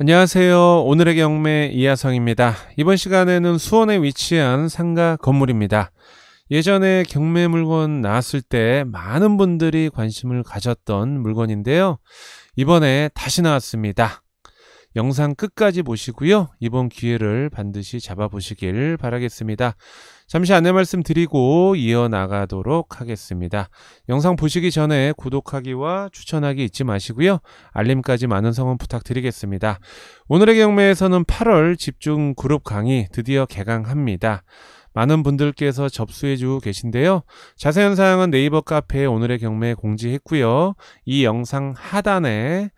안녕하세요. 오늘의 경매 이하성입니다. 이번 시간에는 수원에 위치한 상가 건물입니다. 예전에 경매 물건 나왔을 때 많은 분들이 관심을 가졌던 물건인데요. 이번에 다시 나왔습니다. 영상 끝까지 보시고요. 이번 기회를 반드시 잡아보시길 바라겠습니다. 잠시 안내 말씀 드리고 이어나가도록 하겠습니다. 영상 보시기 전에 구독하기와 추천하기 잊지 마시고요. 알림까지 많은 성원 부탁드리겠습니다. 오늘의 경매에서는 8월 집중 그룹 강의 드디어 개강합니다. 많은 분들께서 접수해주고 계신데요. 자세한 사항은 네이버 카페에 오늘의 경매 공지했고요. 이 영상 하단에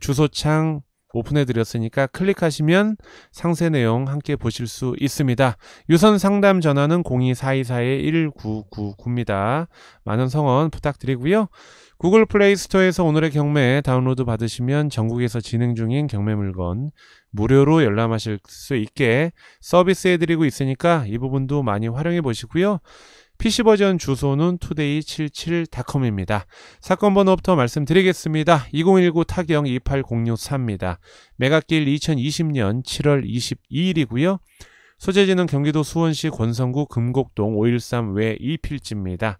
주소창 오픈해드렸으니까 클릭하시면 상세 내용 함께 보실 수 있습니다. 유선 상담 전화는 02424-1999입니다. 많은 성원 부탁드리고요. 구글 플레이 스토어에서 오늘의 경매 다운로드 받으시면 전국에서 진행 중인 경매 물건 무료로 열람하실 수 있게 서비스해드리고 있으니까 이 부분도 많이 활용해 보시고요. PC 버전 주소는 today77.com입니다. 사건 번호부터 말씀드리겠습니다. 2019 타경 28063입니다. 매각길 2020년 7월 22일이고요. 소재지는 경기도 수원시 권성구 금곡동 513외 2필지입니다.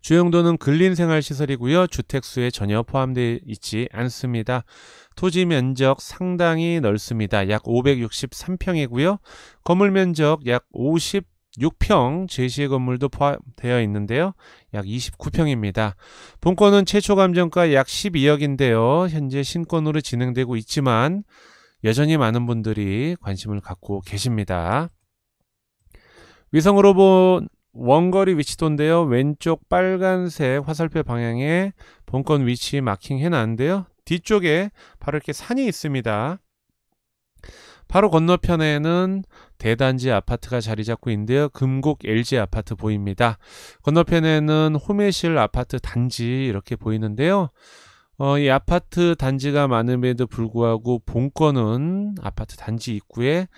주영도는 근린생활시설이고요. 주택수에 전혀 포함되어 있지 않습니다. 토지 면적 상당히 넓습니다. 약 563평이고요. 건물 면적 약50 6평 제시의 건물도 포함되어 있는데요. 약 29평입니다. 본건은 최초 감정가 약 12억인데요. 현재 신건으로 진행되고 있지만 여전히 많은 분들이 관심을 갖고 계십니다. 위성으로 본 원거리 위치도인데요. 왼쪽 빨간색 화살표 방향에 본건 위치 마킹해 놨는데요. 뒤쪽에 바로 이렇게 산이 있습니다. 바로 건너편에는 대단지 아파트가 자리 잡고 있는데요. 금곡 LG 아파트 보입니다. 건너편에는 호매실 아파트 단지 이렇게 보이는데요. 어, 이 아파트 단지가 많음에도 불구하고 본권은 아파트 단지 입구에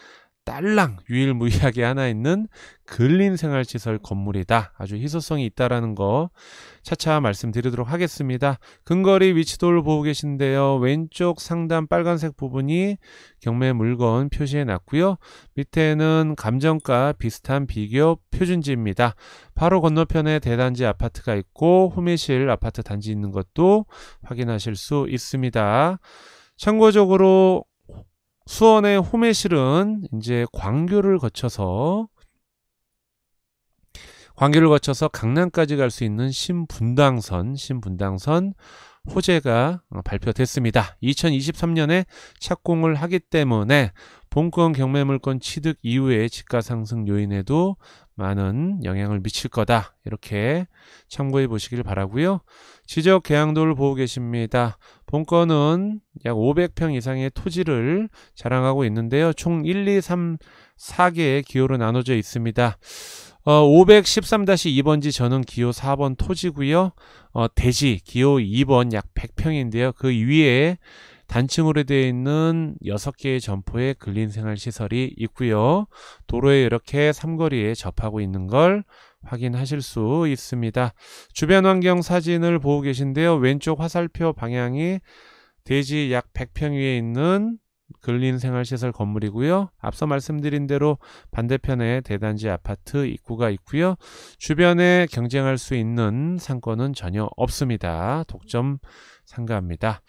딸랑 유일무이하게 하나 있는 근린 생활시설 건물이다. 아주 희소성이 있다라는 거 차차 말씀드리도록 하겠습니다. 근거리 위치도를 보고 계신데요. 왼쪽 상단 빨간색 부분이 경매 물건 표시해 놨고요. 밑에는 감정가 비슷한 비교 표준지입니다. 바로 건너편에 대단지 아파트가 있고 호미실 아파트 단지 있는 것도 확인하실 수 있습니다. 참고적으로 수원의 호메실은 이제 광교를 거쳐서 광교를 거쳐서 강남까지 갈 수 있는 신분당선, 신분당선 호재가 어, 발표됐습니다. 2023년에 착공을 하기 때문에 본권 경매물건 취득 이후에 집가 상승 요인에도 많은 영향을 미칠 거다. 이렇게 참고해 보시길 바라고요. 지적 계양도를 보고 계십니다. 본건은 약 500평 이상의 토지를 자랑하고 있는데요. 총 1, 2, 3, 4개의 기호로 나눠져 있습니다. 어, 513-2번지 저는 기호 4번 토지고요. 어, 대지 기호 2번 약 100평인데요. 그 위에 단층으로 되어 있는 6개의 점포의 근린생활시설이 있고요. 도로에 이렇게 삼거리에 접하고 있는 걸 확인하실 수 있습니다. 주변 환경 사진을 보고 계신데요. 왼쪽 화살표 방향이 대지 약 100평 위에 있는 근린생활시설 건물이고요. 앞서 말씀드린 대로 반대편에 대단지 아파트 입구가 있고요. 주변에 경쟁할 수 있는 상권은 전혀 없습니다. 독점 상가입니다.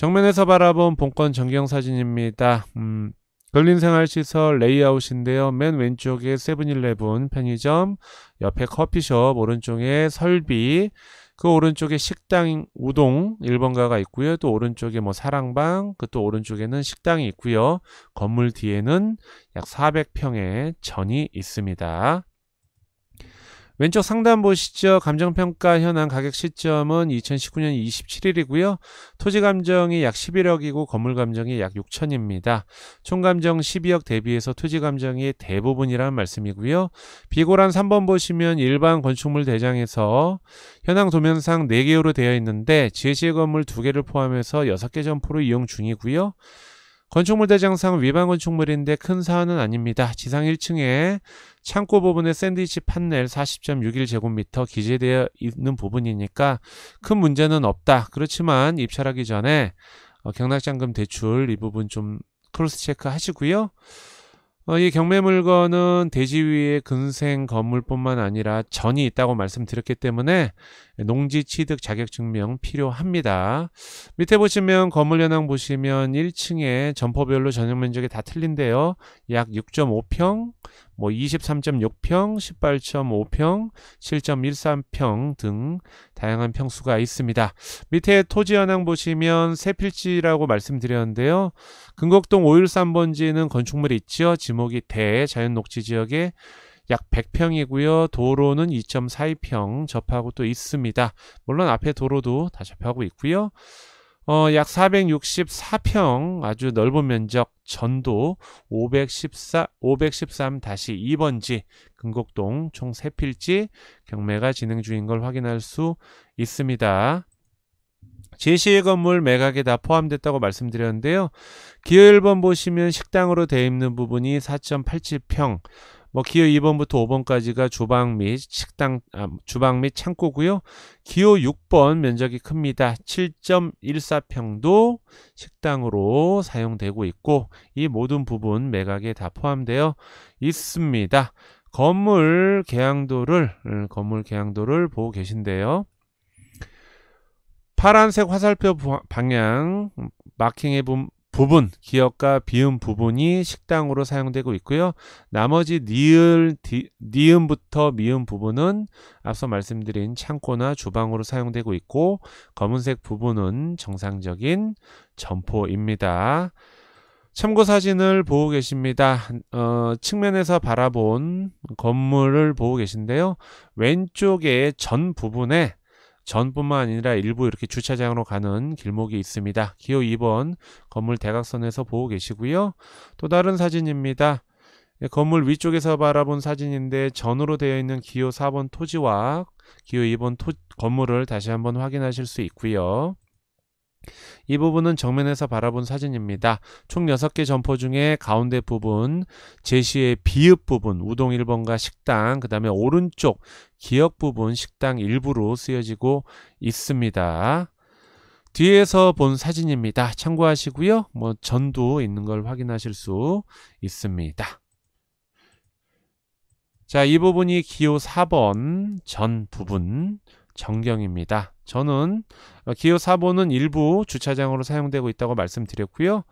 정면에서 바라본 본권 전경 사진입니다. 음, 걸린생활시설 레이아웃인데요. 맨 왼쪽에 세븐일레븐 편의점, 옆에 커피숍, 오른쪽에 설비, 그 오른쪽에 식당 우동 1번가가 있고요. 또 오른쪽에 뭐 사랑방, 그 또 오른쪽에는 식당이 있고요. 건물 뒤에는 약 400평의 전이 있습니다. 왼쪽 상단 보시죠. 감정평가 현황 가격 시점은 2019년 27일이고요. 토지 감정이 약 11억이고 건물 감정이 약 6천입니다. 총 감정 12억 대비해서 토지 감정이 대부분이라는 말씀이고요. 비고란 3번 보시면 일반 건축물 대장에서 현황 도면상 4개요로 되어 있는데 제시의 건물 2개를 포함해서 6개 점포로 이용 중이고요. 건축물 대장상 위반 건축물인데 큰 사안은 아닙니다. 지상 1층에 창고 부분에 샌드위치 판넬 40.61제곱미터 기재되어 있는 부분이니까 큰 문제는 없다. 그렇지만 입찰하기 전에 어, 경락장금 대출 이 부분 좀 크로스 체크 하시고요. 어, 이 경매 물건은 대지 위에 근생 건물뿐만 아니라 전이 있다고 말씀드렸기 때문에 농지 취득 자격 증명 필요합니다. 밑에 보시면 건물 현황 보시면 1층에 점포별로 전용 면적이 다 틀린데요. 약 6.5평, 뭐 23.6평, 18.5평, 7.13평 등 다양한 평수가 있습니다. 밑에 토지 현황 보시면 새 필지라고 말씀드렸는데요. 금곡동 513번지는 건축물이 있죠. 지목이 대 자연 녹지 지역에 약 100평이고요. 도로는 2.42평 접하고 또 있습니다. 물론 앞에 도로도 다 접하고 있고요. 어, 약 464평 아주 넓은 면적 전도 514, 513-2번지 금곡동 총 3필지 경매가 진행 중인 걸 확인할 수 있습니다. 제시의 건물 매각에 다 포함됐다고 말씀드렸는데요. 기호 1번 보시면 식당으로 돼 있는 부분이 4.87평, 뭐 기호 2번부터 5번까지가 주방 및 식당, 아, 주방 및 창고고요. 기호 6번 면적이 큽니다. 7.14평도 식당으로 사용되고 있고 이 모든 부분 매각에 다 포함되어 있습니다. 건물 개양도를 음, 건물 개양도를 보고 계신데요. 파란색 화살표 방향 마킹해 본 부분, 기역과 비음 부분이 식당으로 사용되고 있고요. 나머지 니은 디, 니음부터 미음 부분은 앞서 말씀드린 창고나 주방으로 사용되고 있고 검은색 부분은 정상적인 점포입니다. 참고 사진을 보고 계십니다. 어, 측면에서 바라본 건물을 보고 계신데요. 왼쪽의 전 부분에 전뿐만 아니라 일부 이렇게 주차장으로 가는 길목이 있습니다. 기호 2번 건물 대각선에서 보고 계시고요. 또 다른 사진입니다. 예, 건물 위쪽에서 바라본 사진인데 전으로 되어 있는 기호 4번 토지와 기호 2번 토, 건물을 다시 한번 확인하실 수 있고요. 이 부분은 정면에서 바라본 사진입니다. 총 6개 점포 중에 가운데 부분, 제시의 비읍 부분, 우동 1번과 식당, 그 다음에 오른쪽 기역 부분 식당 일부로 쓰여지고 있습니다. 뒤에서 본 사진입니다. 참고하시고요. 뭐 전도 있는 걸 확인하실 수 있습니다. 자, 이 부분이 기호 4번 전 부분 정경입니다. 저는 기호 4번은 일부 주차장으로 사용되고 있다고 말씀드렸고요.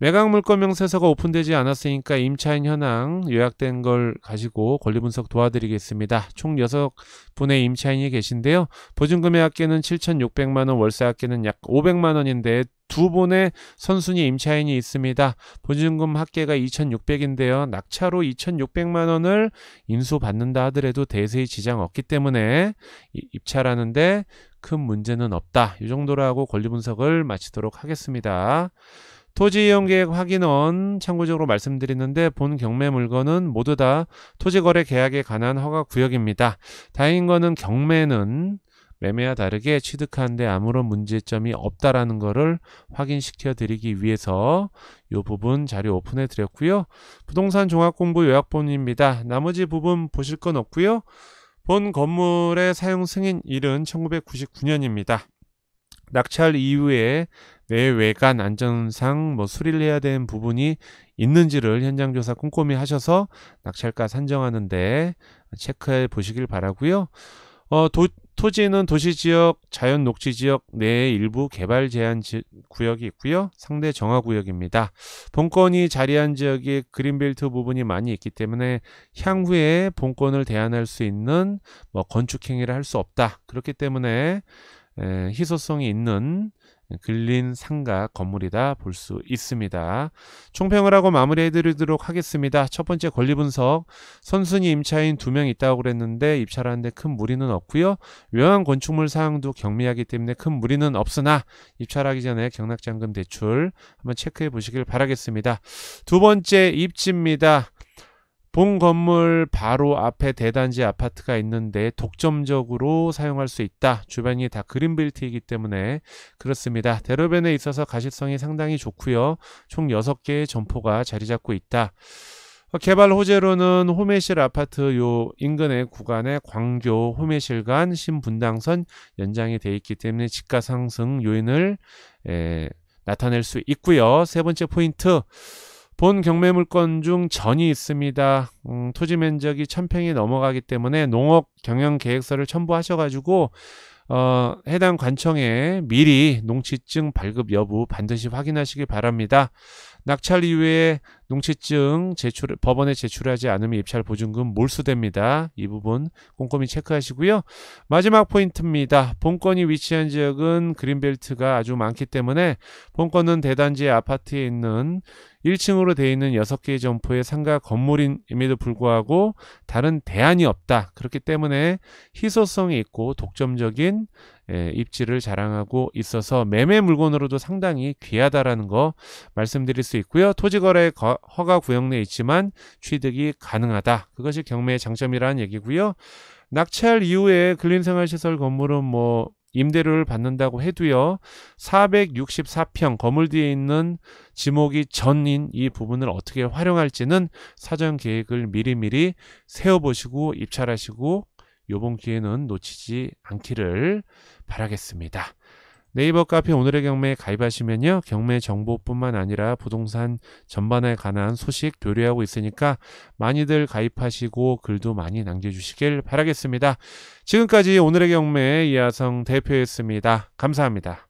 매각 물건 명세서가 오픈되지 않았으니까 임차인 현황 요약된 걸 가지고 권리 분석 도와드리겠습니다. 총 6분의 임차인이 계신데요. 보증금의 합계는 7,600만 원, 월세 합계는 약 500만 원인데 두 분의 선순위 임차인이 있습니다. 보증금 합계가 2,600인데요. 낙차로 2,600만 원을 인수받는다 하더라도 대세의 지장 없기 때문에 입찰하는데 큰 문제는 없다. 이 정도로 하고 권리 분석을 마치도록 하겠습니다. 토지 이용 계획 확인원 참고적으로 말씀드리는데 본 경매 물건은 모두 다 토지 거래 계약에 관한 허가 구역입니다. 다행인 거는 경매는 매매와 다르게 취득하는데 아무런 문제점이 없다라는 것을 확인시켜 드리기 위해서 이 부분 자료 오픈해 드렸고요. 부동산 종합공부 요약본입니다. 나머지 부분 보실 건 없고요. 본 건물의 사용 승인일은 1999년입니다. 낙찰 이후에 내 외관 안전상 뭐 수리를 해야 되는 부분이 있는지를 현장 조사 꼼꼼히 하셔서 낙찰가 산정하는데 체크해 보시길 바라고요. 어, 도, 토지는 도시지역, 자연녹지지역 내 일부 개발 제한 지, 구역이 있고요. 상대 정화구역입니다. 본권이 자리한 지역이 그린벨트 부분이 많이 있기 때문에 향후에 본권을 대안할 수 있는 뭐 건축행위를 할 수 없다. 그렇기 때문에 희소성이 있는 근린 상가 건물이다 볼 수 있습니다. 총평을 하고 마무리해 드리도록 하겠습니다. 첫 번째 권리 분석. 선순위 임차인 두 명 있다고 그랬는데 입찰하는데 큰 무리는 없고요. 외환 건축물 사항도 경미하기 때문에 큰 무리는 없으나 입찰하기 전에 경락잔금 대출 한번 체크해 보시길 바라겠습니다. 두 번째 입지입니다. 본 건물 바로 앞에 대단지 아파트가 있는데 독점적으로 사용할 수 있다. 주변이 다 그린빌트이기 때문에 그렇습니다. 대로변에 있어서 가시성이 상당히 좋고요. 총 6개의 점포가 자리 잡고 있다. 개발 호재로는 호매실 아파트 요 인근의 구간에 광교, 호매실간, 신분당선 연장이 돼 있기 때문에 집가 상승 요인을 에, 나타낼 수 있고요. 세 번째 포인트. 본 경매 물건 중 전이 있습니다. 음, 토지 면적이 1 0 0 0평이 넘어가기 때문에 농업 경영 계획서를 첨부하셔가지고 어, 해당 관청에 미리 농지증 발급 여부 반드시 확인하시기 바랍니다. 낙찰 이후에 농취증 제출 법원에 제출하지 않으면 입찰 보증금 몰수됩니다. 이 부분 꼼꼼히 체크하시고요. 마지막 포인트입니다. 본건이 위치한 지역은 그린벨트가 아주 많기 때문에 본건은 대단지 아파트에 있는 1층으로 되어 있는 6개의 점포의 상가 건물임에도 불구하고 다른 대안이 없다. 그렇기 때문에 희소성이 있고 독점적인 예, 입지를 자랑하고 있어서 매매 물건으로도 상당히 귀하다라는 거 말씀드릴 수 있고요. 토지거래 허가 구역 내에 있지만 취득이 가능하다. 그것이 경매의 장점이라는 얘기고요. 낙찰 이후에 근린생활시설 건물은 뭐 임대료를 받는다고 해도요 464평 건물 뒤에 있는 지목이 전인 이 부분을 어떻게 활용할지는 사전 계획을 미리미리 세워보시고 입찰하시고 요번 기회는 놓치지 않기를 바라겠습니다. 네이버 카페 오늘의 경매에 가입하시면요. 경매 정보뿐만 아니라 부동산 전반에 관한 소식 교류하고 있으니까 많이들 가입하시고 글도 많이 남겨주시길 바라겠습니다. 지금까지 오늘의 경매 이하성 대표였습니다. 감사합니다.